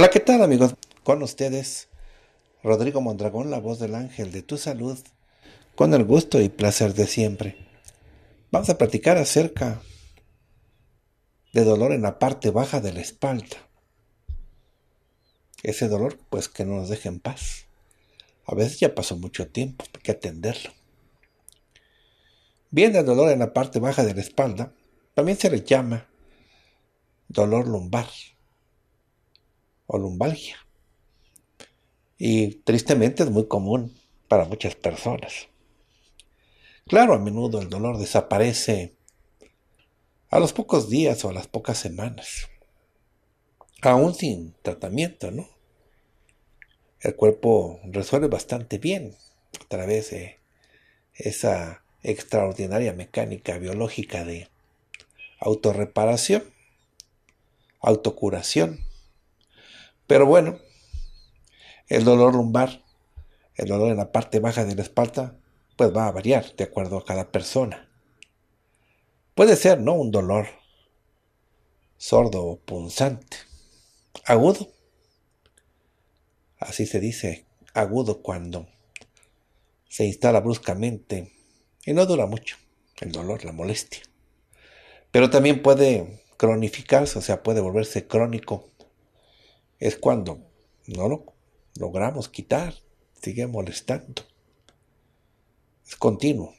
Hola, ¿qué tal amigos? Con ustedes, Rodrigo Mondragón, la voz del ángel de tu salud, con el gusto y placer de siempre. Vamos a platicar acerca de dolor en la parte baja de la espalda. Ese dolor, pues que no nos deje en paz. A veces ya pasó mucho tiempo, hay que atenderlo. Bien, el dolor en la parte baja de la espalda también se le llama dolor lumbar o lumbalgia. Y tristemente es muy común para muchas personas. Claro, a menudo el dolor desaparece a los pocos días o a las pocas semanas, aún sin tratamiento, ¿no? El cuerpo resuelve bastante bien a través de esa extraordinaria mecánica biológica de autorreparación, autocuración pero bueno, el dolor lumbar, el dolor en la parte baja de la espalda, pues va a variar de acuerdo a cada persona. Puede ser, ¿no? Un dolor sordo o punzante, agudo. Así se dice, agudo cuando se instala bruscamente y no dura mucho el dolor, la molestia. Pero también puede cronificarse, o sea, puede volverse crónico es cuando no lo logramos quitar, sigue molestando. Es continuo.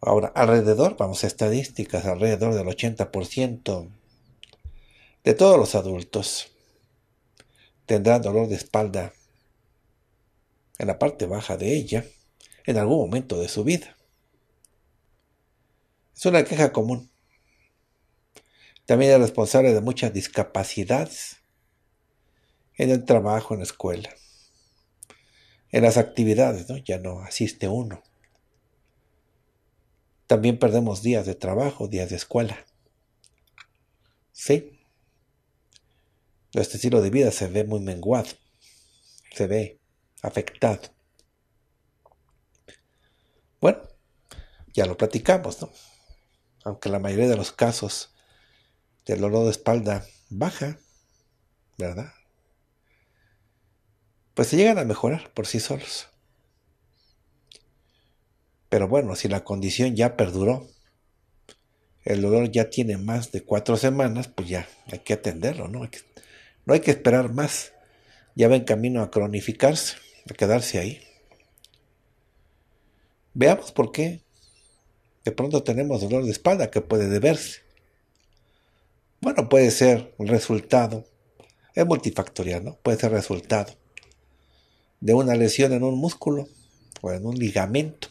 Ahora, alrededor, vamos a estadísticas, alrededor del 80% de todos los adultos tendrán dolor de espalda en la parte baja de ella en algún momento de su vida. Es una queja común. También es responsable de muchas discapacidades en el trabajo, en la escuela, en las actividades, ¿no? Ya no asiste uno. También perdemos días de trabajo, días de escuela. Sí. Este estilo de vida se ve muy menguado, se ve afectado. Bueno, ya lo platicamos, ¿no? Aunque la mayoría de los casos del dolor de espalda baja, ¿verdad? Pues se llegan a mejorar por sí solos. Pero bueno, si la condición ya perduró, el dolor ya tiene más de cuatro semanas, pues ya hay que atenderlo, ¿no? no hay que esperar más. Ya va en camino a cronificarse, a quedarse ahí. Veamos por qué de pronto tenemos dolor de espalda que puede deberse bueno, puede ser resultado, es multifactorial, ¿no? Puede ser resultado de una lesión en un músculo o en un ligamento.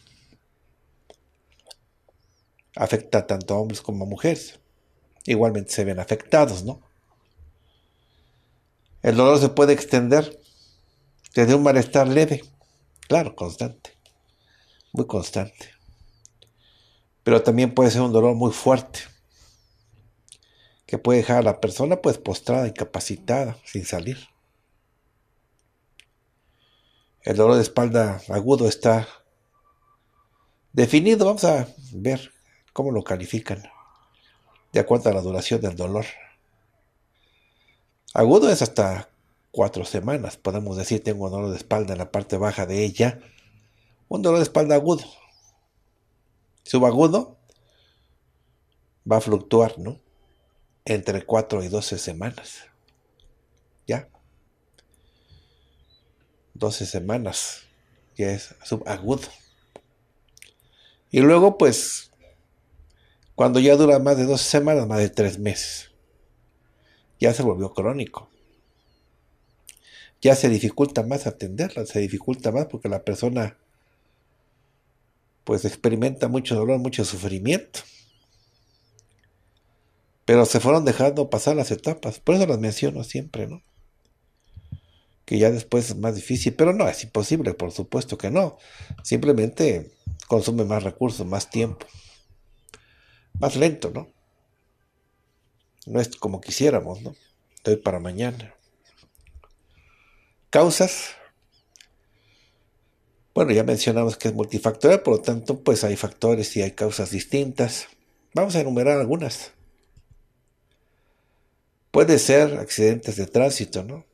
Afecta tanto a hombres como a mujeres. Igualmente se ven afectados, ¿no? El dolor se puede extender desde un malestar leve, claro, constante, muy constante. Pero también puede ser un dolor muy fuerte que puede dejar a la persona pues postrada, incapacitada, sin salir. El dolor de espalda agudo está definido, vamos a ver cómo lo califican, de acuerdo a la duración del dolor. Agudo es hasta cuatro semanas, podemos decir, tengo un dolor de espalda en la parte baja de ella, un dolor de espalda agudo. Subagudo va a fluctuar, ¿no? entre 4 y 12 semanas. ¿Ya? 12 semanas, ya es subagudo. Y luego, pues, cuando ya dura más de 12 semanas, más de 3 meses, ya se volvió crónico. Ya se dificulta más atenderla, se dificulta más porque la persona, pues, experimenta mucho dolor, mucho sufrimiento. Pero se fueron dejando pasar las etapas. Por eso las menciono siempre, ¿no? Que ya después es más difícil. Pero no, es imposible, por supuesto que no. Simplemente consume más recursos, más tiempo. Más lento, ¿no? No es como quisiéramos, ¿no? De hoy para mañana. Causas. Bueno, ya mencionamos que es multifactorial, por lo tanto, pues hay factores y hay causas distintas. Vamos a enumerar algunas. Puede ser accidentes de tránsito, ¿no?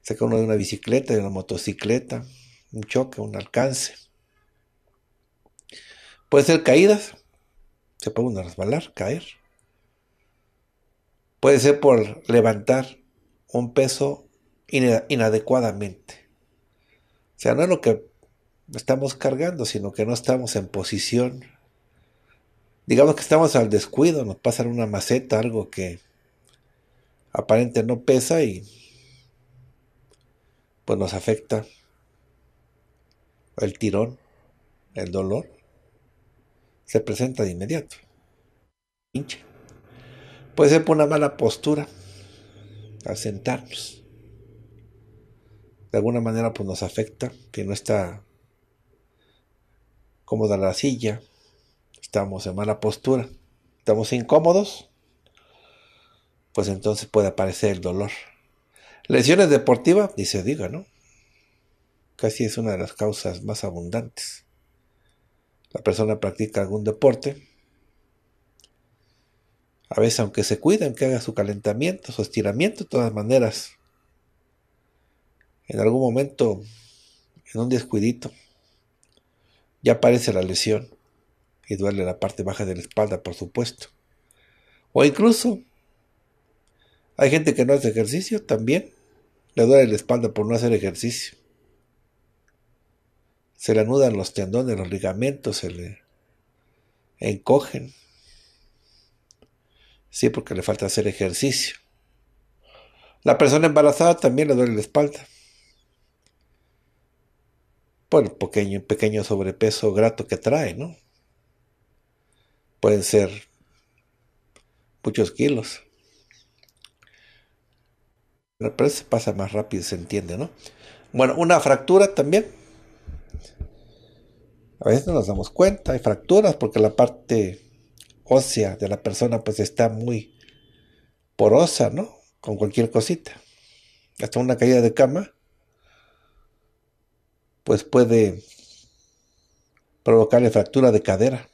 Saca uno de una bicicleta, de una motocicleta, un choque, un alcance. Puede ser caídas, se puede uno resbalar, caer. Puede ser por levantar un peso inadecuadamente. O sea, no es lo que estamos cargando, sino que no estamos en posición digamos que estamos al descuido, nos pasa una maceta, algo que aparente no pesa y pues nos afecta el tirón, el dolor, se presenta de inmediato. Puede ser por una mala postura, al sentarnos. De alguna manera pues nos afecta, que no está cómoda la silla, estamos en mala postura, estamos incómodos, pues entonces puede aparecer el dolor. Lesiones deportivas, ni se diga, ¿no? Casi es una de las causas más abundantes. La persona practica algún deporte, a veces aunque se cuidan, que haga su calentamiento, su estiramiento, de todas maneras, en algún momento, en un descuidito, ya aparece la lesión y duele la parte baja de la espalda, por supuesto. O incluso, hay gente que no hace ejercicio también, le duele la espalda por no hacer ejercicio. Se le anudan los tendones, los ligamentos, se le encogen. Sí, porque le falta hacer ejercicio. La persona embarazada también le duele la espalda. Por el pequeño, pequeño sobrepeso grato que trae, ¿no? pueden ser muchos kilos. Pero se pasa más rápido, se entiende, ¿no? Bueno, una fractura también. A veces no nos damos cuenta, hay fracturas porque la parte ósea de la persona pues está muy porosa, ¿no? Con cualquier cosita. Hasta una caída de cama pues puede provocarle fractura de cadera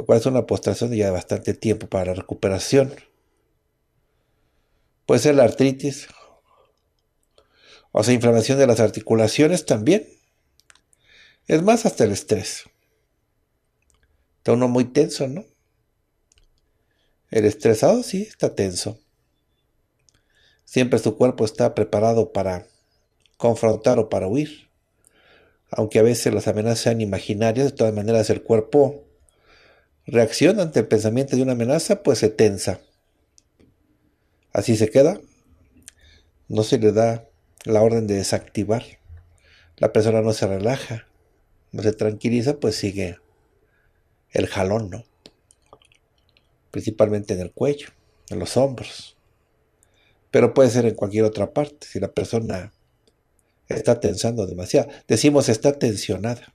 lo cual es una postración de ya bastante tiempo para la recuperación. Puede ser la artritis, o sea, inflamación de las articulaciones también. Es más, hasta el estrés. Está uno muy tenso, ¿no? El estresado sí está tenso. Siempre su cuerpo está preparado para confrontar o para huir. Aunque a veces las amenazas sean imaginarias, de todas maneras el cuerpo reacciona ante el pensamiento de una amenaza, pues se tensa. Así se queda. No se le da la orden de desactivar. La persona no se relaja, no se tranquiliza, pues sigue el jalón, ¿no? Principalmente en el cuello, en los hombros. Pero puede ser en cualquier otra parte, si la persona está tensando demasiado. Decimos está tensionada.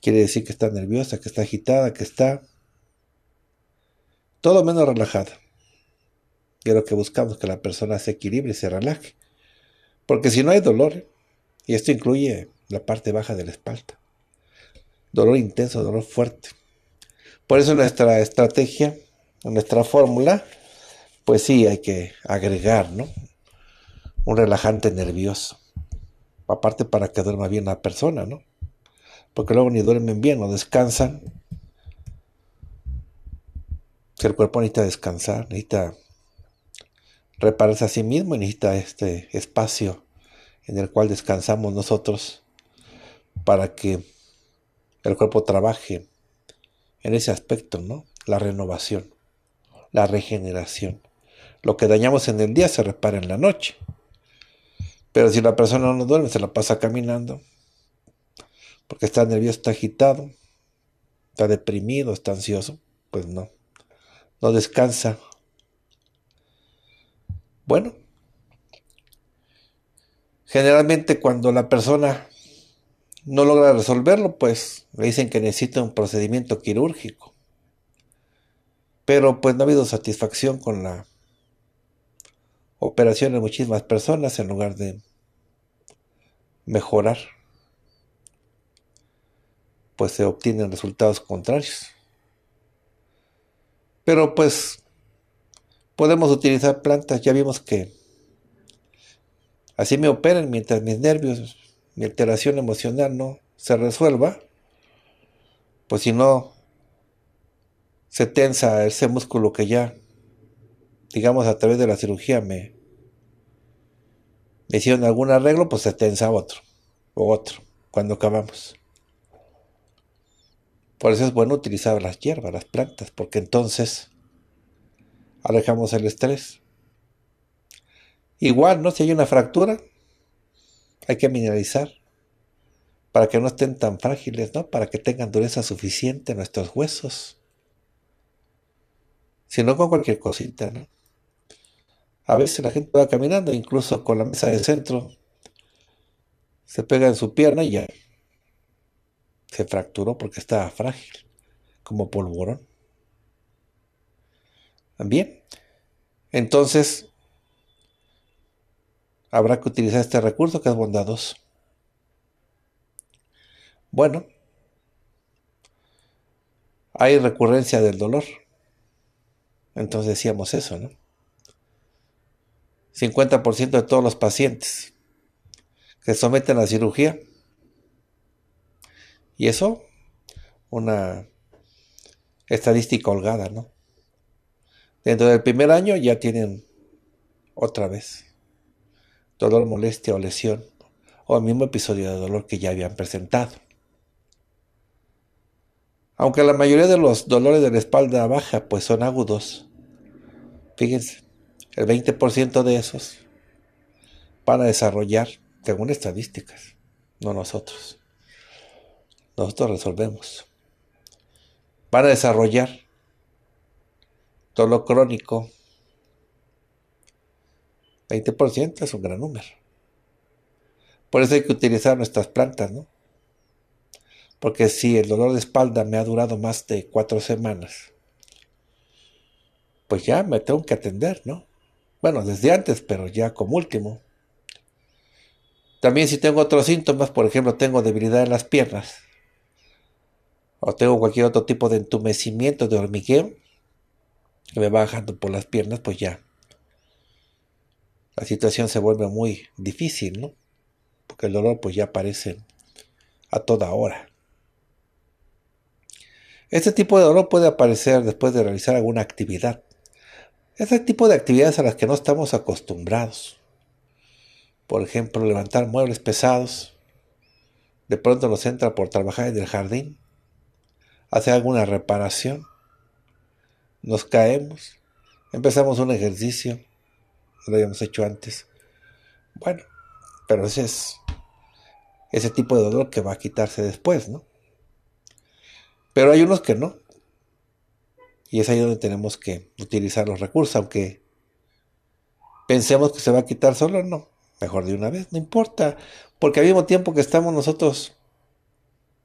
Quiere decir que está nerviosa, que está agitada, que está todo menos relajada. Y lo que buscamos, que la persona se equilibre y se relaje. Porque si no hay dolor, y esto incluye la parte baja de la espalda, dolor intenso, dolor fuerte. Por eso nuestra estrategia, nuestra fórmula, pues sí, hay que agregar, ¿no? Un relajante nervioso. Aparte para que duerma bien la persona, ¿no? porque luego ni duermen bien, no descansan. el cuerpo necesita descansar, necesita repararse a sí mismo necesita este espacio en el cual descansamos nosotros para que el cuerpo trabaje en ese aspecto, ¿no? La renovación, la regeneración. Lo que dañamos en el día se repara en la noche. Pero si la persona no duerme, se la pasa caminando, porque está nervioso, está agitado, está deprimido, está ansioso, pues no, no descansa. Bueno, generalmente cuando la persona no logra resolverlo, pues le dicen que necesita un procedimiento quirúrgico. Pero pues no ha habido satisfacción con la operación de muchísimas personas en lugar de mejorar pues se obtienen resultados contrarios. Pero pues podemos utilizar plantas, ya vimos que así me operan mientras mis nervios, mi alteración emocional no se resuelva, pues si no se tensa ese músculo que ya, digamos a través de la cirugía me, me hicieron algún arreglo, pues se tensa otro, o otro, cuando acabamos. Por eso es bueno utilizar las hierbas, las plantas, porque entonces alejamos el estrés. Igual, ¿no? Si hay una fractura, hay que mineralizar para que no estén tan frágiles, ¿no? Para que tengan dureza suficiente nuestros huesos. Si no, con cualquier cosita, ¿no? A veces la gente va caminando, incluso con la mesa de centro, se pega en su pierna y ya se fracturó porque estaba frágil, como polvorón. Bien, entonces habrá que utilizar este recurso que es bondadoso. Bueno, hay recurrencia del dolor. Entonces decíamos eso, ¿no? 50% de todos los pacientes que someten a cirugía y eso, una estadística holgada, ¿no? Dentro del primer año ya tienen otra vez dolor, molestia o lesión, o el mismo episodio de dolor que ya habían presentado. Aunque la mayoría de los dolores de la espalda baja pues son agudos, fíjense, el 20% de esos van a desarrollar, según estadísticas, no nosotros, nosotros resolvemos. Van a desarrollar lo crónico. 20% es un gran número. Por eso hay que utilizar nuestras plantas, ¿no? Porque si el dolor de espalda me ha durado más de cuatro semanas, pues ya me tengo que atender, ¿no? Bueno, desde antes, pero ya como último. También si tengo otros síntomas, por ejemplo, tengo debilidad en las piernas, o tengo cualquier otro tipo de entumecimiento de hormigueo que me va bajando por las piernas, pues ya. La situación se vuelve muy difícil, ¿no? Porque el dolor pues ya aparece a toda hora. Este tipo de dolor puede aparecer después de realizar alguna actividad. Este tipo de actividades a las que no estamos acostumbrados. Por ejemplo, levantar muebles pesados. De pronto nos entra por trabajar en el jardín hacer alguna reparación. Nos caemos, empezamos un ejercicio, lo habíamos hecho antes. Bueno, pero ese es ese tipo de dolor que va a quitarse después, ¿no? Pero hay unos que no. Y es ahí donde tenemos que utilizar los recursos, aunque pensemos que se va a quitar solo, no. Mejor de una vez, no importa. Porque al mismo tiempo que estamos nosotros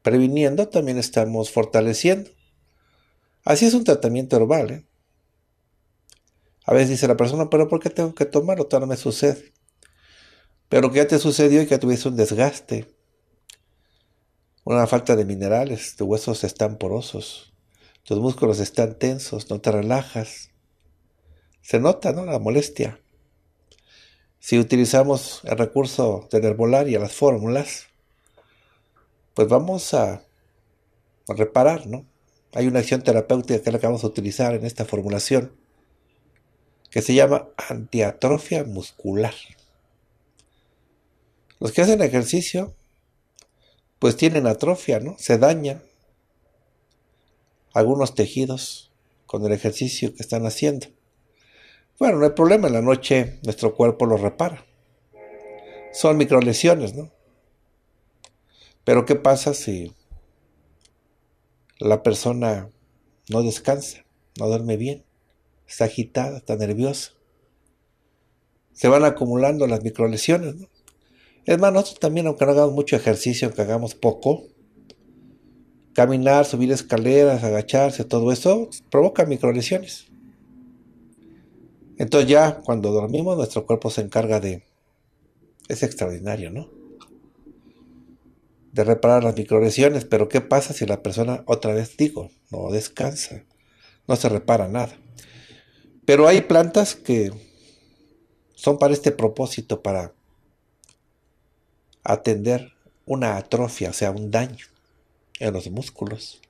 previniendo, también estamos fortaleciendo. Así es un tratamiento herbal. ¿eh? A veces dice la persona, pero ¿por qué tengo que tomarlo? Todo no me sucede. Pero que ya te sucedió y que tuviste un desgaste, una falta de minerales, tus huesos están porosos, tus músculos están tensos, no te relajas. Se nota, ¿no? La molestia. Si utilizamos el recurso de herbolaria, las fórmulas, pues vamos a reparar, ¿no? Hay una acción terapéutica que es la que vamos a utilizar en esta formulación, que se llama antiatrofia muscular. Los que hacen ejercicio, pues tienen atrofia, ¿no? Se dañan algunos tejidos con el ejercicio que están haciendo. Bueno, no hay problema, en la noche nuestro cuerpo lo repara. Son microlesiones, ¿no? Pero ¿qué pasa si la persona no descansa, no duerme bien, está agitada, está nerviosa? Se van acumulando las microlesiones. ¿no? Es más, nosotros también, aunque no hagamos mucho ejercicio, aunque hagamos poco, caminar, subir escaleras, agacharse, todo eso provoca microlesiones. Entonces ya cuando dormimos nuestro cuerpo se encarga de... Es extraordinario, ¿no? de reparar las microlesiones pero ¿qué pasa si la persona, otra vez digo, no descansa? No se repara nada. Pero hay plantas que son para este propósito, para atender una atrofia, o sea, un daño en los músculos.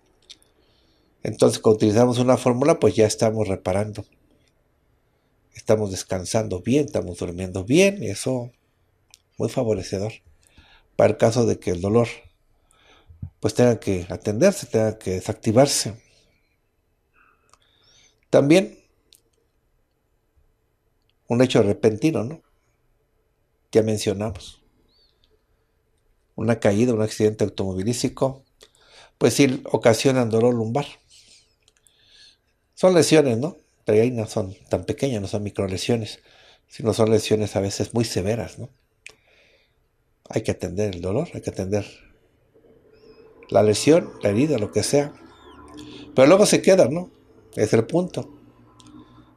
Entonces, cuando utilizamos una fórmula, pues ya estamos reparando. Estamos descansando bien, estamos durmiendo bien, y eso muy favorecedor para el caso de que el dolor pues tenga que atenderse, tenga que desactivarse. También un hecho repentino, ¿no? Ya mencionamos. Una caída, un accidente automovilístico, pues sí ocasionan dolor lumbar. Son lesiones, ¿no? Pero ahí no son tan pequeñas, no son microlesiones, sino son lesiones a veces muy severas, ¿no? hay que atender el dolor, hay que atender la lesión, la herida, lo que sea. Pero luego se queda, ¿no? Es el punto.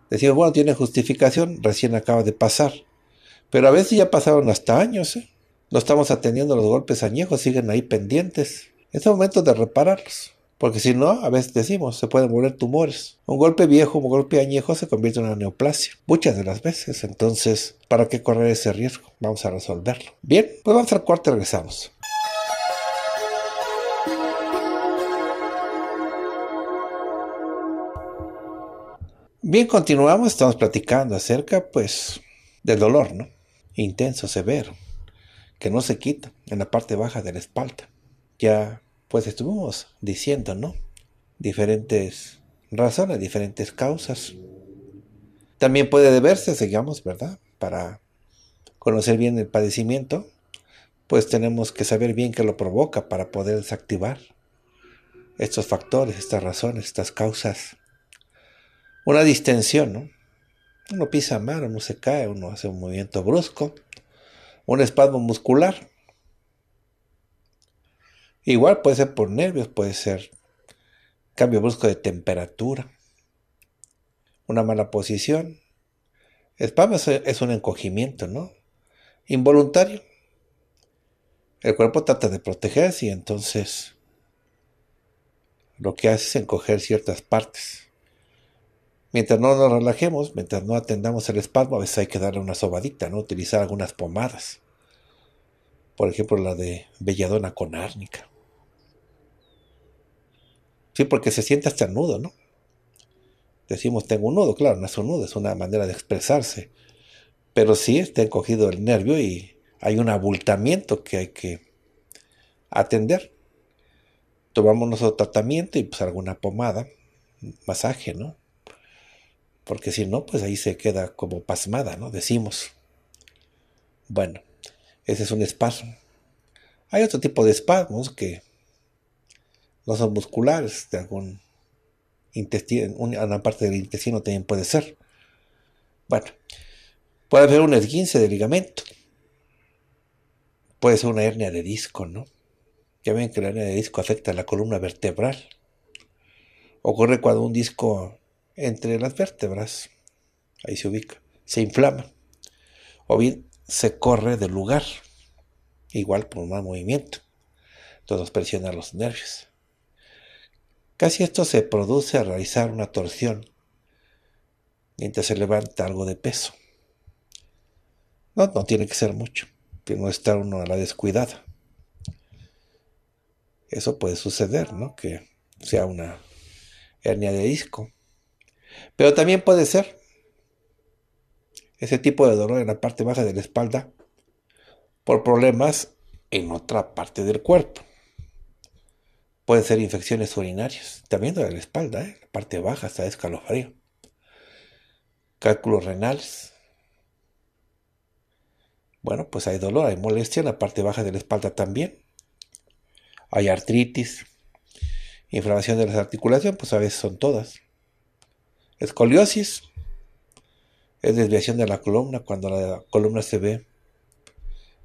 Decimos, bueno, tiene justificación, recién acaba de pasar. Pero a veces ya pasaron hasta años, ¿eh? No estamos atendiendo los golpes añejos, siguen ahí pendientes. Es el momento de repararlos. Porque si no, a veces decimos, se pueden volver tumores. Un golpe viejo, un golpe añejo se convierte en una neoplasia. Muchas de las veces. Entonces, ¿para qué correr ese riesgo? Vamos a resolverlo. Bien, pues vamos al cuarto y regresamos. Bien, continuamos. Estamos platicando acerca, pues, del dolor, ¿no? Intenso, severo, que no se quita en la parte baja de la espalda. Ya pues estuvimos diciendo, ¿no? Diferentes razones, diferentes causas. También puede deberse, digamos, ¿verdad? Para conocer bien el padecimiento, pues tenemos que saber bien qué lo provoca para poder desactivar estos factores, estas razones, estas causas. Una distensión, ¿no? Uno pisa mal, uno se cae, uno hace un movimiento brusco, un espasmo muscular, Igual puede ser por nervios, puede ser cambio brusco de temperatura, una mala posición. Spam es, es un encogimiento, ¿no? Involuntario. El cuerpo trata de protegerse y entonces lo que hace es encoger ciertas partes. Mientras no nos relajemos, mientras no atendamos el espasmo, a veces hay que darle una sobadita, ¿no? Utilizar algunas pomadas. Por ejemplo, la de belladona con árnica. Sí, porque se siente hasta nudo, ¿no? Decimos tengo un nudo, claro, no es un nudo, es una manera de expresarse. Pero sí está encogido el nervio y hay un abultamiento que hay que atender. Tomamos nuestro tratamiento y pues alguna pomada, masaje, ¿no? Porque si no, pues ahí se queda como pasmada, ¿no? Decimos. Bueno, ese es un espasmo. Hay otro tipo de espasmos que no son musculares, de algún intestino, una parte del intestino también puede ser. Bueno, puede haber un esguince de ligamento, puede ser una hernia de disco, ¿no? Ya ven que la hernia de disco afecta a la columna vertebral. Ocurre cuando un disco entre las vértebras, ahí se ubica, se inflama, o bien se corre del lugar, igual por un mal movimiento. Entonces presiona los nervios. Casi esto se produce al realizar una torsión mientras se levanta algo de peso. No, tiene que ser mucho. Tiene que estar uno a la descuidada. Eso puede suceder, ¿no? Que sea una hernia de disco. Pero también puede ser ese tipo de dolor en la parte baja de la espalda por problemas en otra parte del cuerpo. Pueden ser infecciones urinarias, también de la espalda, ¿eh? la parte baja está escalofrío. Cálculos renales. Bueno, pues hay dolor, hay molestia en la parte baja de la espalda también. Hay artritis, inflamación de las articulaciones, pues a veces son todas. Escoliosis es desviación de la columna cuando la columna se ve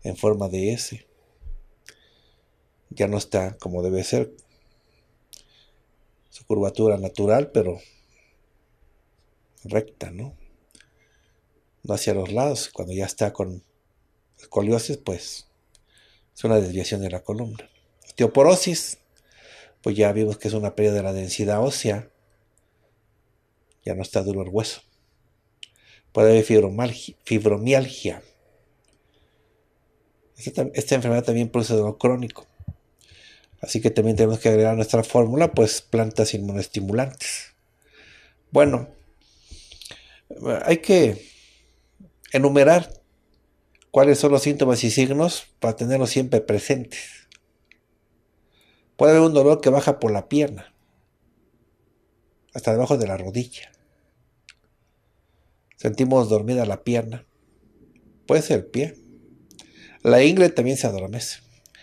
en forma de S. Ya no está como debe ser, su curvatura natural, pero recta, ¿no? No hacia los lados. Cuando ya está con escoliosis, pues es una desviación de la columna. Osteoporosis, pues ya vimos que es una pérdida de la densidad ósea. Ya no está duro el hueso. Puede haber fibromialgia. Esta, esta enfermedad también produce dolor crónico. Así que también tenemos que agregar a nuestra fórmula pues plantas inmunoestimulantes. Bueno, hay que enumerar cuáles son los síntomas y signos para tenerlos siempre presentes. Puede haber un dolor que baja por la pierna, hasta debajo de la rodilla. Sentimos dormida la pierna. Puede ser el pie. La ingle también se adormece,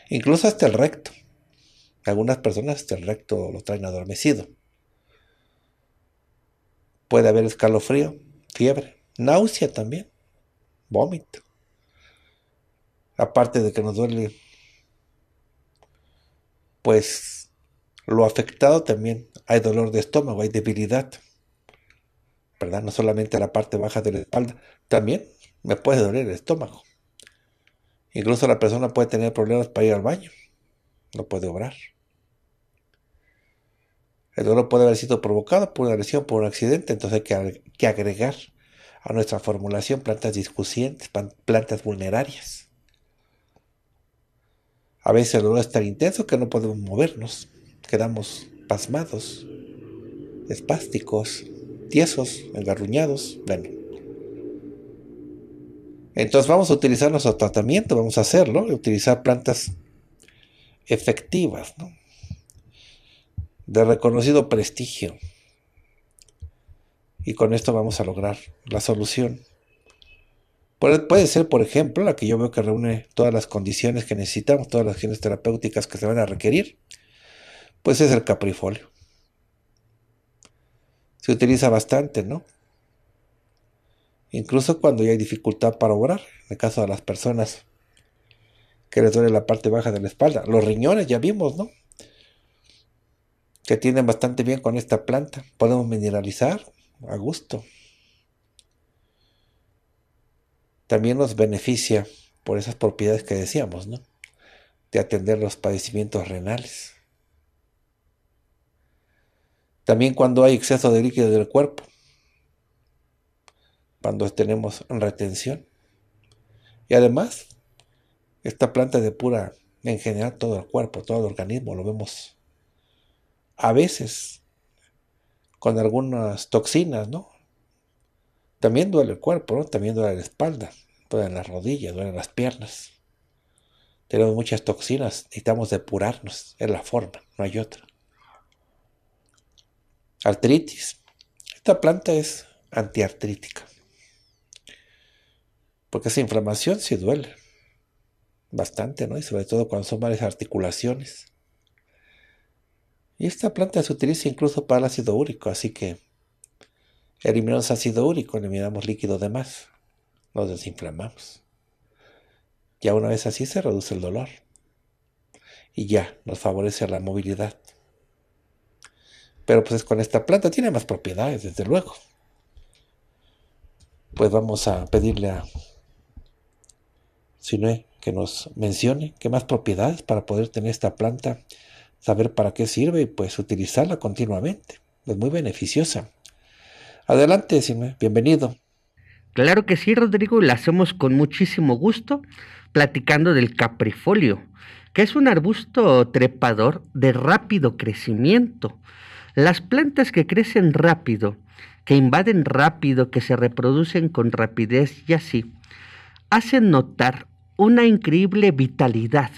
incluso hasta el recto. Algunas personas el recto lo traen adormecido. Puede haber escalofrío, fiebre, náusea también, vómito. Aparte de que nos duele, pues lo afectado también hay dolor de estómago, hay debilidad. ¿Verdad? No solamente la parte baja de la espalda, también me puede doler el estómago. Incluso la persona puede tener problemas para ir al baño, no puede obrar. El dolor puede haber sido provocado por una lesión, por un accidente, entonces hay que agregar a nuestra formulación plantas discusientes, plantas vulnerarias. A veces el dolor es tan intenso que no podemos movernos, quedamos pasmados, espásticos, tiesos, engarruñados. Bueno. Entonces vamos a utilizar nuestro tratamiento, vamos a hacerlo, utilizar plantas efectivas, ¿no? de reconocido prestigio. Y con esto vamos a lograr la solución. Puede ser, por ejemplo, la que yo veo que reúne todas las condiciones que necesitamos, todas las acciones terapéuticas que se van a requerir, pues es el caprifolio. Se utiliza bastante, ¿no? Incluso cuando ya hay dificultad para obrar, en el caso de las personas que les duele la parte baja de la espalda, los riñones, ya vimos, ¿no? se tienen bastante bien con esta planta. Podemos mineralizar a gusto. También nos beneficia por esas propiedades que decíamos, ¿no? De atender los padecimientos renales. También cuando hay exceso de líquido del cuerpo, cuando tenemos retención. Y además, esta planta depura en general todo el cuerpo, todo el organismo, lo vemos a veces con algunas toxinas, ¿no? También duele el cuerpo, ¿no? También duele la espalda, duele las rodillas, duelen las piernas. Tenemos muchas toxinas, necesitamos depurarnos, es la forma, no hay otra. Artritis. Esta planta es antiartrítica. Porque esa inflamación sí duele bastante, ¿no? Y sobre todo cuando son malas articulaciones. Y Esta planta se utiliza incluso para el ácido úrico, así que eliminamos ácido úrico, eliminamos líquido de más, nos desinflamamos. Ya una vez así se reduce el dolor y ya nos favorece la movilidad. Pero pues con esta planta tiene más propiedades, desde luego. Pues vamos a pedirle a Sinue que nos mencione qué más propiedades para poder tener esta planta saber para qué sirve y pues utilizarla continuamente. Es muy beneficiosa. Adelante, Sime, bienvenido. Claro que sí, Rodrigo, la hacemos con muchísimo gusto platicando del caprifolio, que es un arbusto trepador de rápido crecimiento. Las plantas que crecen rápido, que invaden rápido, que se reproducen con rapidez y así, hacen notar una increíble vitalidad,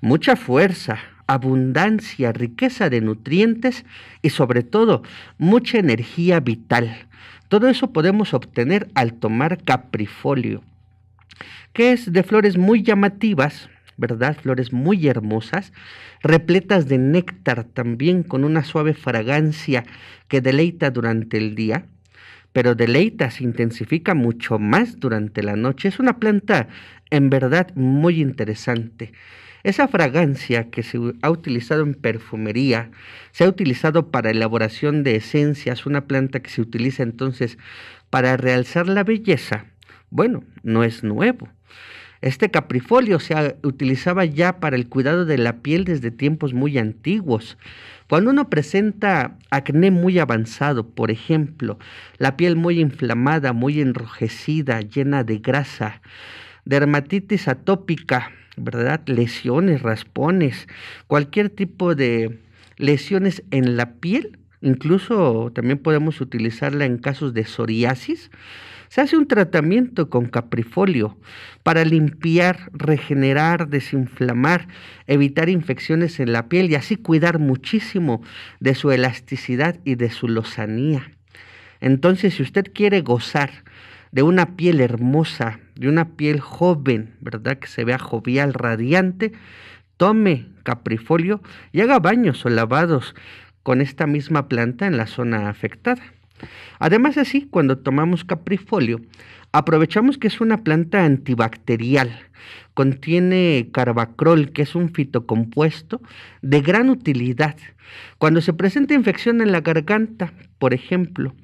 mucha fuerza, abundancia, riqueza de nutrientes y sobre todo mucha energía vital. Todo eso podemos obtener al tomar caprifolio, que es de flores muy llamativas, ¿verdad? Flores muy hermosas, repletas de néctar también con una suave fragancia que deleita durante el día, pero deleita, se intensifica mucho más durante la noche. Es una planta en verdad muy interesante. Esa fragancia que se ha utilizado en perfumería, se ha utilizado para elaboración de esencias, una planta que se utiliza entonces para realzar la belleza. Bueno, no es nuevo. Este caprifolio se utilizaba ya para el cuidado de la piel desde tiempos muy antiguos. Cuando uno presenta acné muy avanzado, por ejemplo, la piel muy inflamada, muy enrojecida, llena de grasa, dermatitis atópica, ¿verdad? Lesiones, raspones, cualquier tipo de lesiones en la piel. Incluso también podemos utilizarla en casos de psoriasis. Se hace un tratamiento con caprifolio para limpiar, regenerar, desinflamar, evitar infecciones en la piel y así cuidar muchísimo de su elasticidad y de su lozanía. Entonces, si usted quiere gozar de una piel hermosa, de una piel joven, ¿verdad? Que se vea jovial, radiante, tome caprifolio y haga baños o lavados con esta misma planta en la zona afectada. Además así, cuando tomamos caprifolio, aprovechamos que es una planta antibacterial. Contiene carbacrol, que es un fitocompuesto de gran utilidad. Cuando se presenta infección en la garganta, por ejemplo,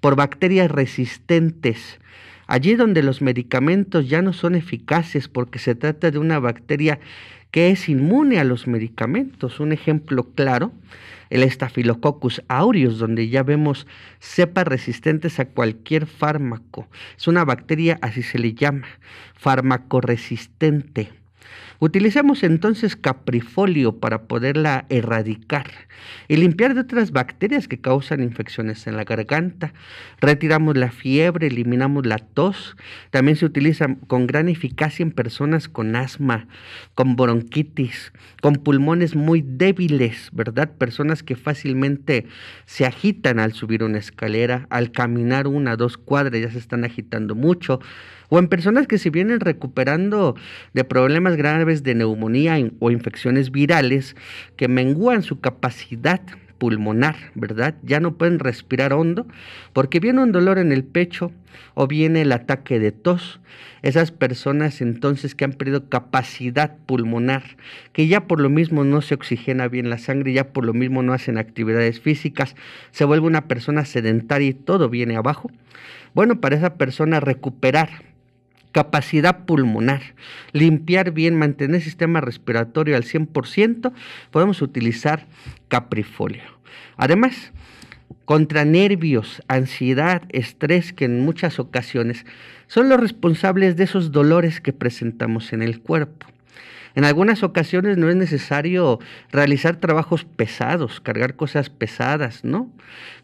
por bacterias resistentes, Allí donde los medicamentos ya no son eficaces porque se trata de una bacteria que es inmune a los medicamentos. Un ejemplo claro, el Staphylococcus aureus, donde ya vemos cepas resistentes a cualquier fármaco. Es una bacteria, así se le llama, farmacoresistente. Utilizamos entonces caprifolio para poderla erradicar y limpiar de otras bacterias que causan infecciones en la garganta. Retiramos la fiebre, eliminamos la tos. También se utiliza con gran eficacia en personas con asma, con bronquitis, con pulmones muy débiles, ¿verdad? Personas que fácilmente se agitan al subir una escalera, al caminar una, dos cuadras, ya se están agitando mucho o en personas que se vienen recuperando de problemas graves de neumonía o infecciones virales que menguan su capacidad pulmonar, ¿verdad? Ya no pueden respirar hondo porque viene un dolor en el pecho o viene el ataque de tos. Esas personas entonces que han perdido capacidad pulmonar, que ya por lo mismo no se oxigena bien la sangre, ya por lo mismo no hacen actividades físicas, se vuelve una persona sedentaria y todo viene abajo. Bueno, para esa persona recuperar capacidad pulmonar, limpiar bien, mantener el sistema respiratorio al 100%, podemos utilizar caprifolio. Además, contra nervios, ansiedad, estrés, que en muchas ocasiones son los responsables de esos dolores que presentamos en el cuerpo. En algunas ocasiones no es necesario realizar trabajos pesados, cargar cosas pesadas, ¿no?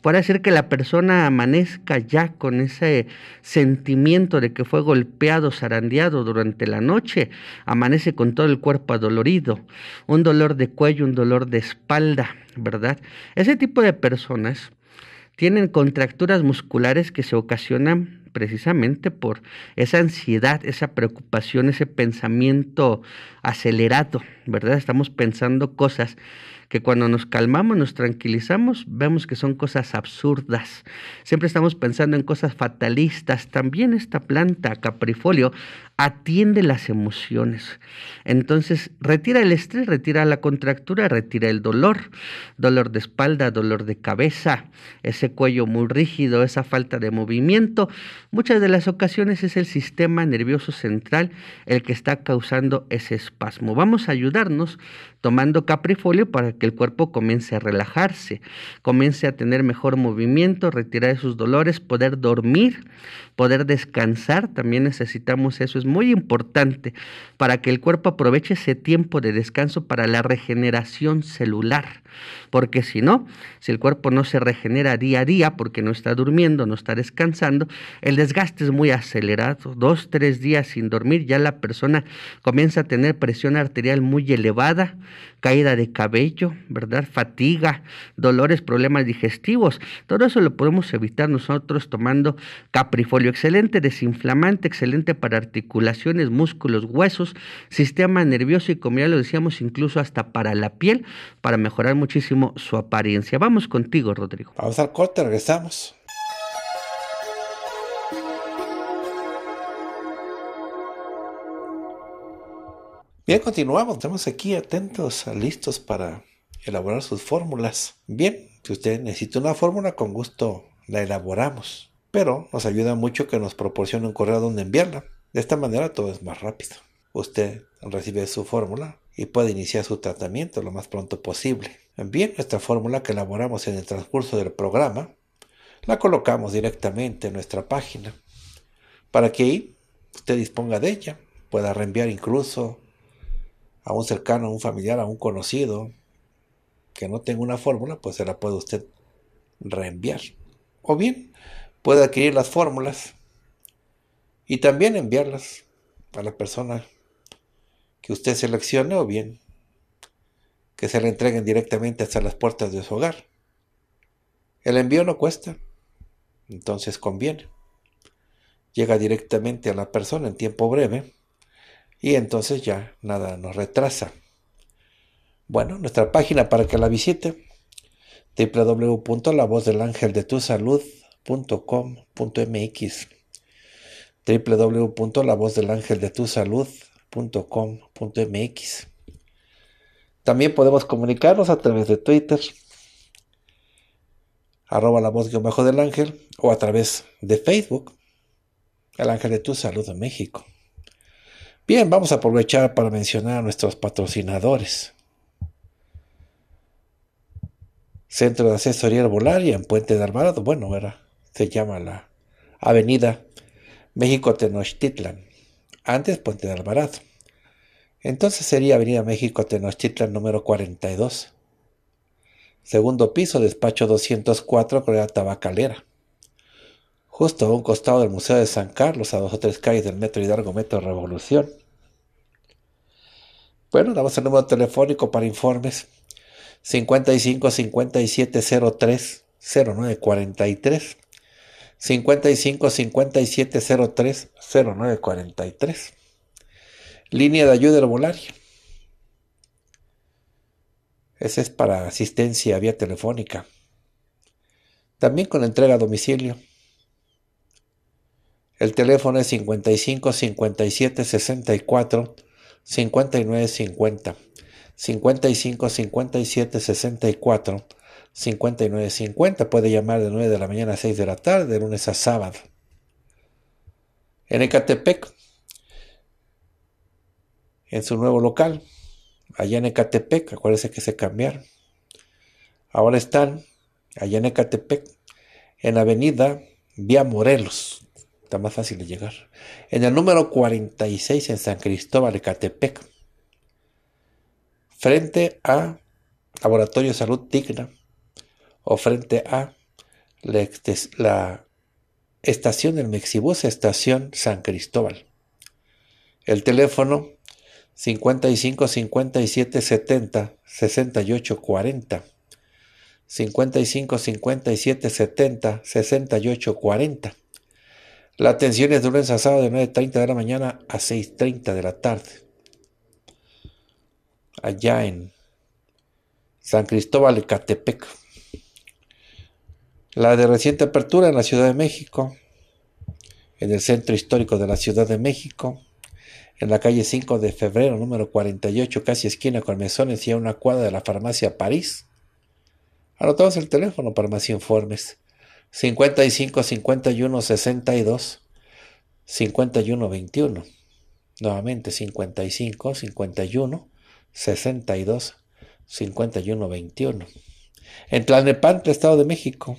Puede ser que la persona amanezca ya con ese sentimiento de que fue golpeado, zarandeado durante la noche, amanece con todo el cuerpo adolorido, un dolor de cuello, un dolor de espalda, ¿verdad? Ese tipo de personas tienen contracturas musculares que se ocasionan precisamente por esa ansiedad, esa preocupación, ese pensamiento acelerado, ¿verdad? Estamos pensando cosas que cuando nos calmamos, nos tranquilizamos, vemos que son cosas absurdas. Siempre estamos pensando en cosas fatalistas. También esta planta, caprifolio, atiende las emociones. Entonces, retira el estrés, retira la contractura, retira el dolor, dolor de espalda, dolor de cabeza, ese cuello muy rígido, esa falta de movimiento. Muchas de las ocasiones es el sistema nervioso central el que está causando ese espasmo. Vamos a ayudarnos tomando caprifolio para que el cuerpo comience a relajarse, comience a tener mejor movimiento, retirar sus dolores, poder dormir, poder descansar, también necesitamos eso, es muy importante para que el cuerpo aproveche ese tiempo de descanso para la regeneración celular porque si no, si el cuerpo no se regenera día a día porque no está durmiendo, no está descansando, el desgaste es muy acelerado. Dos, tres días sin dormir, ya la persona comienza a tener presión arterial muy elevada, caída de cabello, ¿verdad? Fatiga, dolores, problemas digestivos. Todo eso lo podemos evitar nosotros tomando caprifolio. Excelente desinflamante, excelente para articulaciones, músculos, huesos, sistema nervioso y como ya lo decíamos, incluso hasta para la piel, para mejorar muchísimo su apariencia. Vamos contigo, Rodrigo. Vamos al corte, regresamos. Bien, continuamos. Estamos aquí atentos, listos para elaborar sus fórmulas. Bien, si usted necesita una fórmula, con gusto la elaboramos. Pero nos ayuda mucho que nos proporcione un correo donde enviarla. De esta manera todo es más rápido. Usted recibe su fórmula, y puede iniciar su tratamiento lo más pronto posible. Bien, nuestra fórmula que elaboramos en el transcurso del programa la colocamos directamente en nuestra página para que ahí usted disponga de ella, pueda reenviar incluso a un cercano, a un familiar, a un conocido que no tenga una fórmula, pues se la puede usted reenviar. O bien puede adquirir las fórmulas y también enviarlas a la persona que usted seleccione o bien que se le entreguen directamente hasta las puertas de su hogar. El envío no cuesta, entonces conviene. Llega directamente a la persona en tiempo breve y entonces ya nada nos retrasa. Bueno, nuestra página para que la visite www.lavozdelangeldetusalud.com.mx www.lavozdelangeldetusalud.com .com.mx. También podemos comunicarnos a través de Twitter, arroba la voz bajo del ángel, o a través de Facebook, el ángel de tu Saludo en México. Bien, vamos a aprovechar para mencionar a nuestros patrocinadores. Centro de Asesoría Herbolaria en Puente de Alvarado, bueno, era, se llama la Avenida México Tenochtitlan antes Puente de Alvarado. Entonces sería Avenida México Tenochtitlan número 42. Segundo piso, despacho 204, con Tabacalera. Justo a un costado del Museo de San Carlos, a dos o tres calles del Metro Hidalgo, Metro Revolución. Bueno, damos el número telefónico para informes. 55 5703 0943 55 57 03 09 Línea de ayuda herbolaria. Ese es para asistencia vía telefónica. También con entrega a domicilio. El teléfono es 55 57 64 59 50. 55 57 64 5950. Puede llamar de 9 de la mañana a 6 de la tarde, de lunes a sábado. En Ecatepec, en su nuevo local, allá en Ecatepec, acuérdense que se cambiaron. Ahora están allá en Ecatepec, en la avenida Vía Morelos. Está más fácil de llegar. En el número 46 en San Cristóbal, Ecatepec. Frente a Laboratorio Salud Digna o frente a la estación del Mexibus, estación San Cristóbal. El teléfono 55 57 70 68 40. 55 57 70 68 40. La atención es de lunes a sábado de 9.30 de la mañana a 6.30 de la tarde. Allá en San Cristóbal, Catepec. La de reciente apertura en la Ciudad de México, en el centro histórico de la Ciudad de México, en la calle 5 de febrero, número 48, casi esquina con mesones y a una cuadra de la farmacia París. Anotamos el teléfono para más informes. 55 51 62 51 21. Nuevamente 55 51 62 51 21. En Tlalnepantla, Estado de México.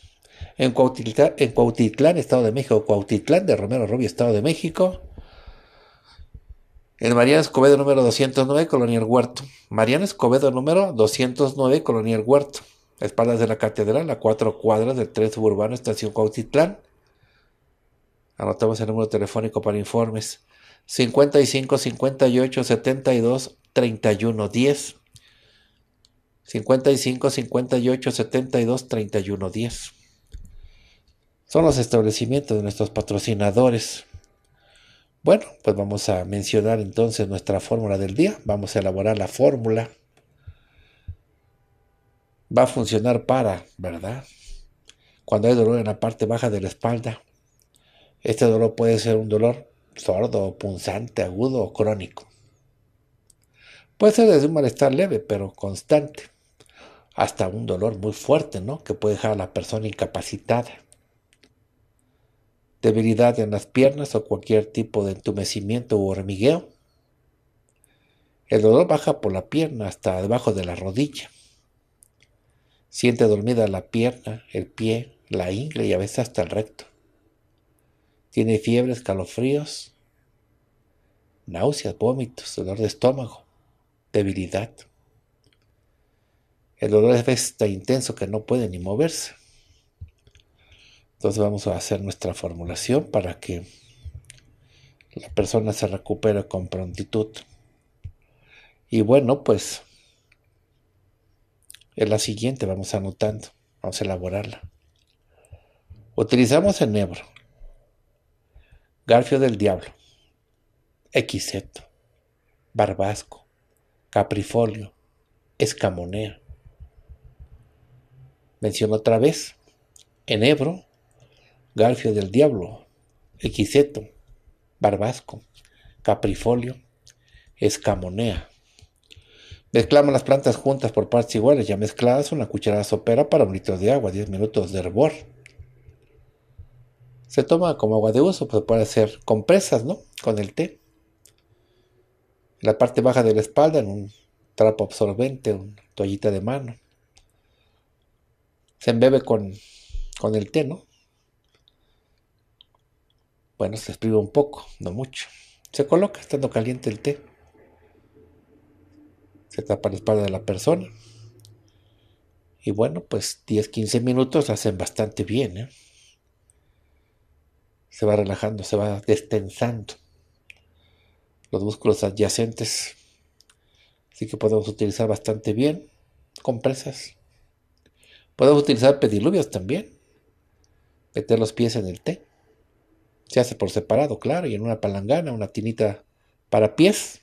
en Cuautitlán, en Estado de México, Cuautitlán de Romero Rubio, Estado de México. En Mariano Escobedo número 209, Colonial Huerto. Mariana Escobedo número 209, Colonial El Huerto. Espaldas de la catedral, a cuatro cuadras del tren suburbano, estación Cuautitlán. Anotamos el número telefónico para informes. 55 58 72 31 10. 55 58 72 31 10 son los establecimientos de nuestros patrocinadores. Bueno, pues vamos a mencionar entonces nuestra fórmula del día. Vamos a elaborar la fórmula. Va a funcionar para, ¿verdad? Cuando hay dolor en la parte baja de la espalda. Este dolor puede ser un dolor sordo, punzante, agudo o crónico. Puede ser desde un malestar leve pero constante hasta un dolor muy fuerte, ¿no? Que puede dejar a la persona incapacitada debilidad en las piernas o cualquier tipo de entumecimiento o hormigueo. El dolor baja por la pierna hasta debajo de la rodilla. Siente dormida la pierna, el pie, la ingle y a veces hasta el recto. Tiene fiebres, calofríos, náuseas, vómitos, dolor de estómago, debilidad. El dolor es tan intenso que no puede ni moverse. Entonces vamos a hacer nuestra formulación para que la persona se recupere con prontitud. Y bueno, pues es la siguiente, vamos anotando, vamos a elaborarla. Utilizamos enebro, garfio del diablo, equiseto, barbasco, caprifolio, escamonea. Menciono otra vez, enebro, Garfio del Diablo, Equiseto, Barbasco, Caprifolio, Escamonea. Mezclamos las plantas juntas por partes iguales, ya mezcladas, una cucharada sopera para un litro de agua, 10 minutos de hervor. Se toma como agua de uso, pues puede hacer compresas, ¿no? Con el té. En la parte baja de la espalda, en un trapo absorbente, una toallita de mano. Se embebe con, con el té, ¿no? Bueno, se exprime un poco, no mucho. Se coloca estando caliente el té. Se tapa la espalda de la persona. Y bueno, pues 10-15 minutos hacen bastante bien. ¿eh? Se va relajando, se va destensando los músculos adyacentes. Así que podemos utilizar bastante bien compresas. Podemos utilizar pedilubios también. Meter los pies en el té. Se hace por separado, claro, y en una palangana, una tinita para pies,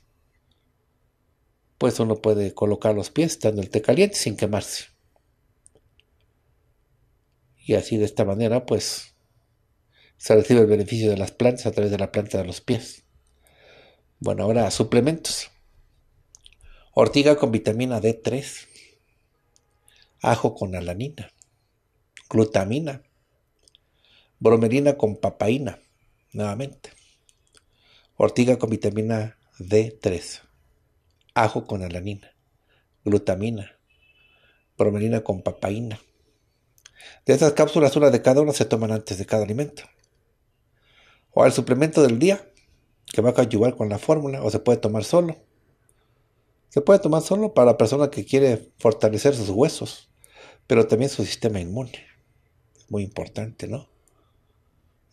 pues uno puede colocar los pies estando el té caliente sin quemarse. Y así de esta manera, pues, se recibe el beneficio de las plantas a través de la planta de los pies. Bueno, ahora suplementos. Ortiga con vitamina D3. Ajo con alanina. Glutamina. Bromerina con papaína nuevamente. Ortiga con vitamina D3. Ajo con alanina. Glutamina. Bromelina con papaína. De estas cápsulas, una de cada una se toman antes de cada alimento. O al suplemento del día, que va a ayudar con la fórmula, o se puede tomar solo. Se puede tomar solo para la persona que quiere fortalecer sus huesos, pero también su sistema inmune. Muy importante, ¿no?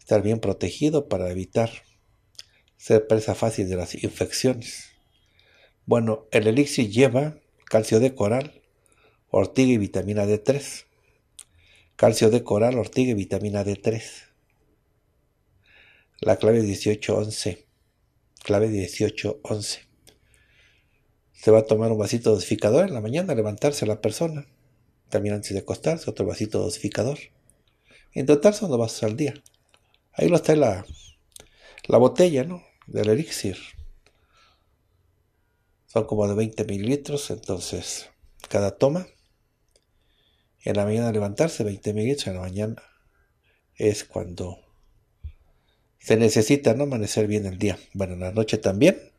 estar bien protegido para evitar ser presa fácil de las infecciones. Bueno, el elixir lleva calcio de coral, ortiga y vitamina D3. Calcio de coral, ortiga y vitamina D3. La clave 1811. Clave 1811. Se va a tomar un vasito dosificador en la mañana, levantarse la persona. También antes de acostarse, otro vasito dosificador. En total son dos vasos al día. Ahí lo está la, la botella, ¿no? Del elixir. Son como de 20 mililitros, entonces cada toma. En la mañana levantarse, 20 mililitros, en la mañana es cuando se necesita, ¿no? Amanecer bien el día. Bueno, en la noche también,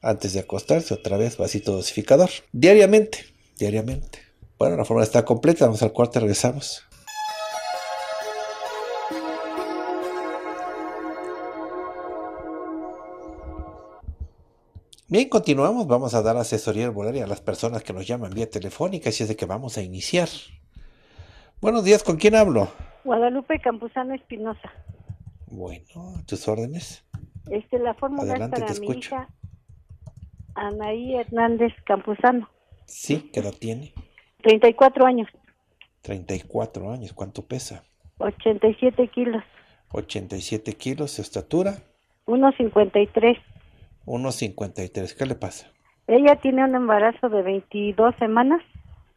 antes de acostarse, otra vez vasito dosificador. Diariamente, diariamente. Bueno, la fórmula está completa, vamos al cuarto, regresamos. Bien, continuamos. Vamos a dar asesoría y a las personas que nos llaman vía telefónica, así es de que vamos a iniciar. Buenos días, ¿con quién hablo? Guadalupe Campuzano Espinosa. Bueno, tus órdenes. Este, la fórmula es para mi hija Anaí Hernández Campuzano. Sí, ¿qué edad tiene? 34 años. 34 años, ¿cuánto pesa? 87 kilos. 87 kilos, ¿su estatura? 1,53. 1.53. ¿Qué le pasa? Ella tiene un embarazo de 22 semanas,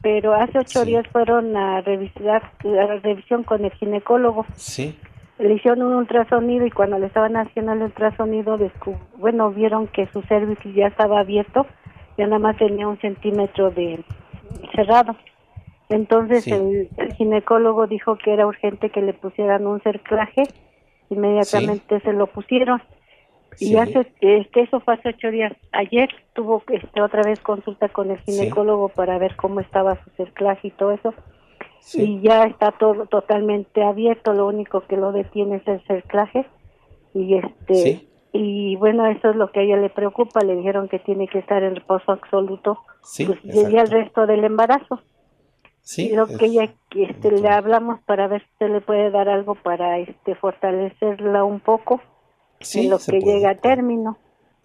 pero hace 8 días fueron a revisar a revisión con el ginecólogo. Sí. Le hicieron un ultrasonido y cuando le estaban haciendo el ultrasonido, bueno, vieron que su cervix ya estaba abierto, ya nada más tenía un centímetro de cerrado. Entonces el, ginecólogo dijo que era urgente que le pusieran un cerclaje, inmediatamente se lo pusieron y hace, este, eso fue hace ocho días. Ayer tuvo este, otra vez consulta con el ginecólogo para ver cómo estaba su cerclaje y todo eso. Y ya está todo totalmente abierto, lo único que lo detiene es el cerclaje. Y este y bueno, eso es lo que a ella le preocupa, le dijeron que tiene que estar en reposo absoluto. pues el resto del embarazo. Sí, que ella este, le hablamos para ver si se le puede dar algo para este fortalecerla un poco sí, en lo que llega a término.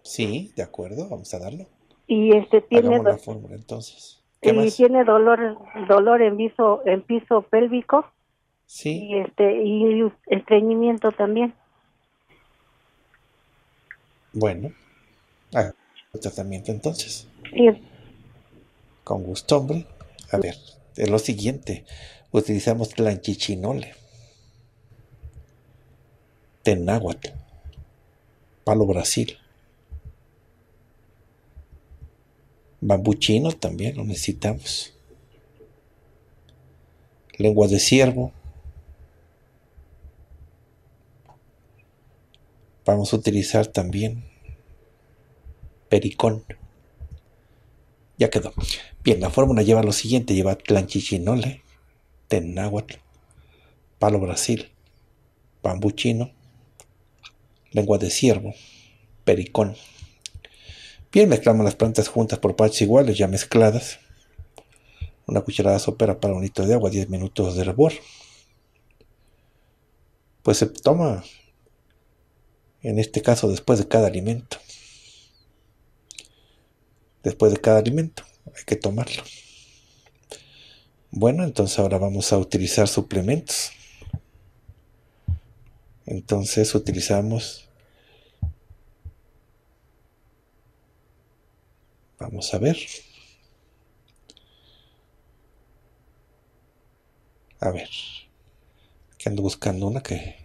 Sí, de acuerdo, vamos a darlo. Y este tiene la fórmula entonces. y tiene dolor dolor en piso en piso pélvico. Sí. Y este y estreñimiento también. Bueno. Ah, tratamiento entonces. Sí. Con gusto, hombre. A ver, es lo siguiente. Utilizamos tlanchichinole. Tenáhuatl. Palo Brasil. bambuchino chino también lo necesitamos. Lengua de ciervo. Vamos a utilizar también pericón. Ya quedó. Bien, la fórmula lleva lo siguiente: lleva Tlanchichinole. tenáhuatl, palo brasil, bambuchino. Lengua de ciervo, pericón. Bien, mezclamos las plantas juntas por partes iguales, ya mezcladas. Una cucharada sopera para un litro de agua, 10 minutos de hervor. Pues se toma, en este caso, después de cada alimento. Después de cada alimento, hay que tomarlo. Bueno, entonces ahora vamos a utilizar suplementos. Entonces utilizamos, vamos a ver, a ver, que ando buscando una que,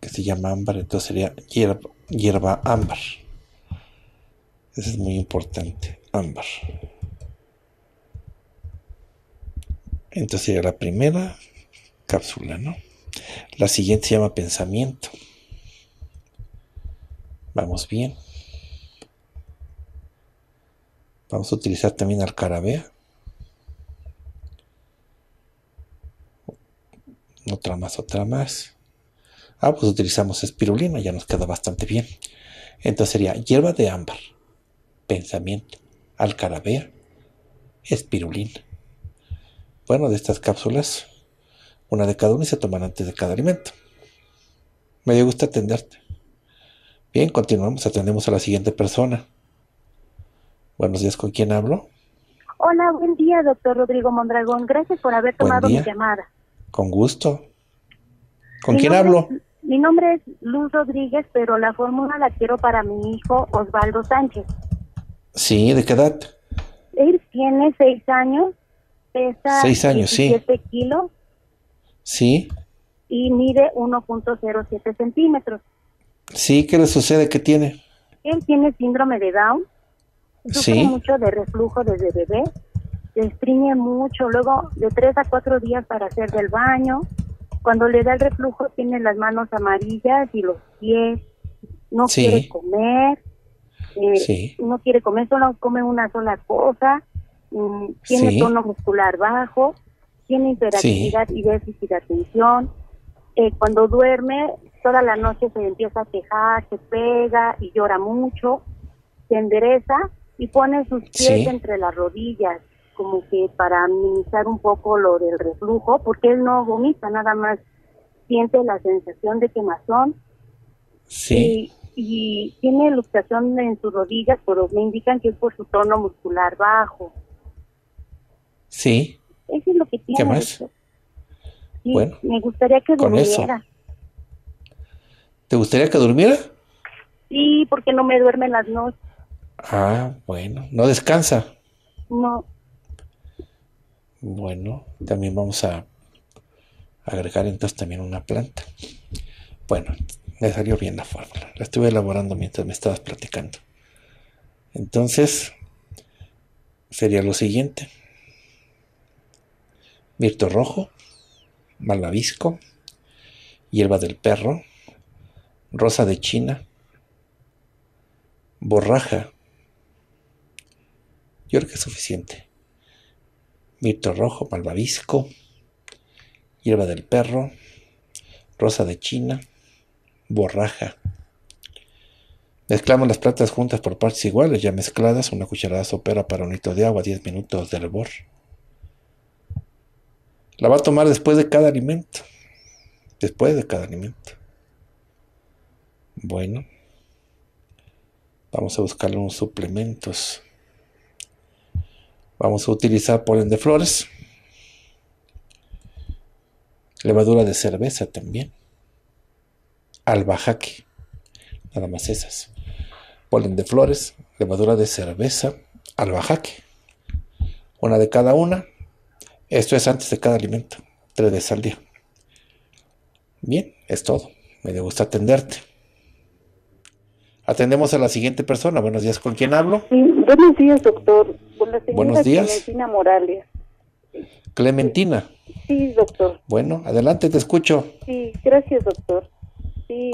que se llama ámbar, entonces sería hierba, hierba ámbar. Eso es muy importante, ámbar. Entonces sería la primera cápsula, ¿no? La siguiente se llama pensamiento. Vamos bien. Vamos a utilizar también alcarabea. Otra más, otra más. Ah, pues utilizamos espirulina, ya nos queda bastante bien. Entonces sería hierba de ámbar, pensamiento, alcarabea, espirulina. Bueno, de estas cápsulas una de cada uno y se toman antes de cada alimento. Me dio gusto atenderte. Bien, continuamos, atendemos a la siguiente persona. Buenos días, ¿con quién hablo? Hola, buen día, doctor Rodrigo Mondragón. Gracias por haber tomado mi llamada. Con gusto. ¿Con quién hablo? mi nombre es Luz Rodríguez, pero la fórmula la quiero para mi hijo Osvaldo Sánchez. Sí, ¿de qué edad? Él tiene seis años, pesa seis años, sí. kilos Sí. Y mide 1.07 centímetros. Sí, ¿qué le sucede? ¿Qué tiene? Él tiene síndrome de Down. Sufre mucho de reflujo desde bebé. Se estriñe mucho. Luego, de tres a cuatro días para hacer del baño. Cuando le da el reflujo, tiene las manos amarillas y los pies. No quiere comer. Eh, no quiere comer, solo come una sola cosa. Mm, tiene tono muscular bajo tiene hiperactividad y déficit de atención. Eh, cuando duerme, toda la noche se empieza a quejar, se pega y llora mucho, se endereza y pone sus pies entre las rodillas, como que para minimizar un poco lo del reflujo, porque él no vomita, nada más siente la sensación de quemazón. Sí. Y, tiene ilustración en sus rodillas, pero me indican que es por su tono muscular bajo. Sí. ¿Qué más? bueno, me gustaría que durmiera. ¿Te gustaría que durmiera? Sí, porque no me duerme en las noches. Ah, bueno, ¿no descansa? No. Bueno, también vamos a agregar entonces también una planta. Bueno, me salió bien la fórmula. La estuve elaborando mientras me estabas platicando. Entonces, sería lo siguiente mirto rojo, malvavisco, hierba del perro, rosa de China, borraja. Yo creo que es suficiente. Mirto rojo, malvavisco, hierba del perro, rosa de China, borraja. Mezclamos las plantas juntas por partes iguales, ya mezcladas, una cucharada sopera para un litro de agua, 10 minutos de hervor. La va a tomar después de cada alimento. Después de cada alimento. Bueno. Vamos a buscarle unos suplementos. Vamos a utilizar polen de flores. Levadura de cerveza también. Albahaque. Nada más esas. Polen de flores, levadura de cerveza, albahaque. Una de cada una esto es antes de cada alimento, tres veces al día. Bien, es todo. Me gusta atenderte. Atendemos a la siguiente persona. Buenos días, ¿con quién hablo? buenos días, doctor. buenos días. Clementina Morales. Clementina. Sí, doctor. Bueno, adelante, te escucho. Sí, gracias, doctor.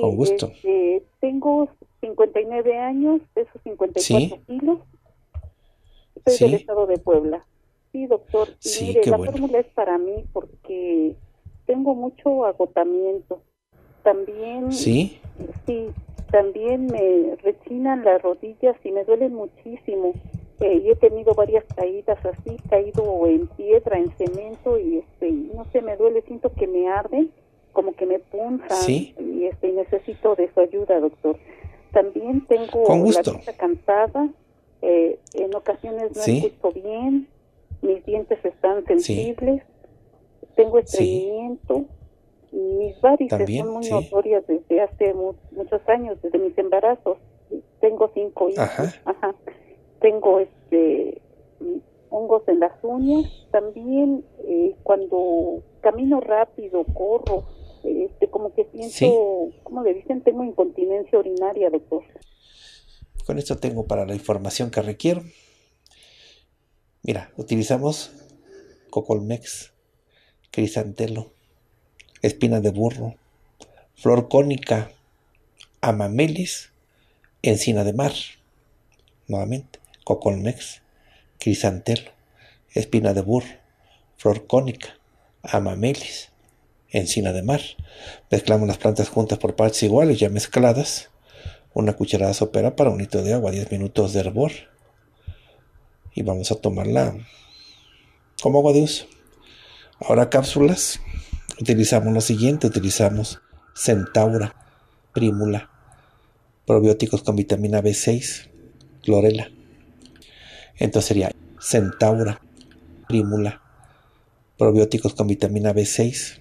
Con gusto. Este, tengo 59 años, peso 54 kilos. Soy del estado de Puebla. Sí, doctor. mire, la fórmula es para mí porque tengo mucho agotamiento. También. Sí. también me rechinan las rodillas y me duele muchísimo. Eh, y he tenido varias caídas así, caído en piedra, en cemento y este, no sé, me duele, siento que me arde, como que me punzan y este, necesito de su ayuda, doctor. También tengo Con gusto. la cansada, eh, en ocasiones no he escucho bien, mis dientes están sensibles, tengo estreñimiento, mis varices son muy notorias desde hace muchos años, desde mis embarazos. Tengo cinco hijos, tengo este hongos en las uñas. También eh, cuando camino rápido, corro, este, como que siento, como le dicen, tengo incontinencia urinaria, doctor. Con esto tengo para la información que requiero. Mira, utilizamos cocolmex, crisantelo, espina de burro, flor cónica, amamelis, encina de mar. Nuevamente, cocolmex, crisantelo, espina de burro, flor cónica, amamelis, encina de mar. Mezclamos las plantas juntas por partes iguales, ya mezcladas. Una cucharada sopera para un litro de agua, 10 minutos de hervor y vamos a tomarla como agua de uso. Ahora cápsulas, utilizamos lo siguiente, utilizamos centaura, primula, probióticos con vitamina B6, clorela. Entonces sería centaura, primula, probióticos con vitamina B6,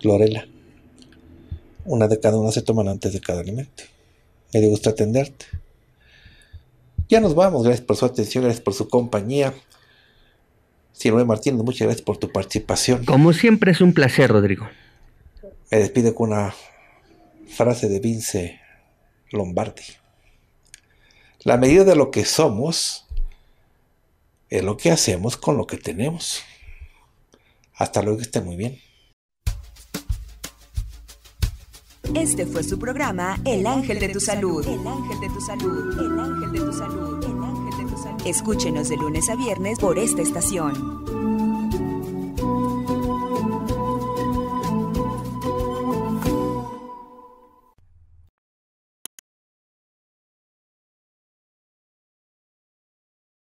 clorela. Una de cada una se toman antes de cada alimento. Me gusta atenderte. Ya nos vamos, gracias por su atención, gracias por su compañía. Silvio Martínez, muchas gracias por tu participación. Como siempre es un placer, Rodrigo. Me despido con una frase de Vince Lombardi. La medida de lo que somos es lo que hacemos con lo que tenemos. Hasta luego, que esté muy bien. Este fue su programa El Ángel de tu Salud. El Ángel de tu Salud. de tu Escúchenos de lunes a viernes por esta estación.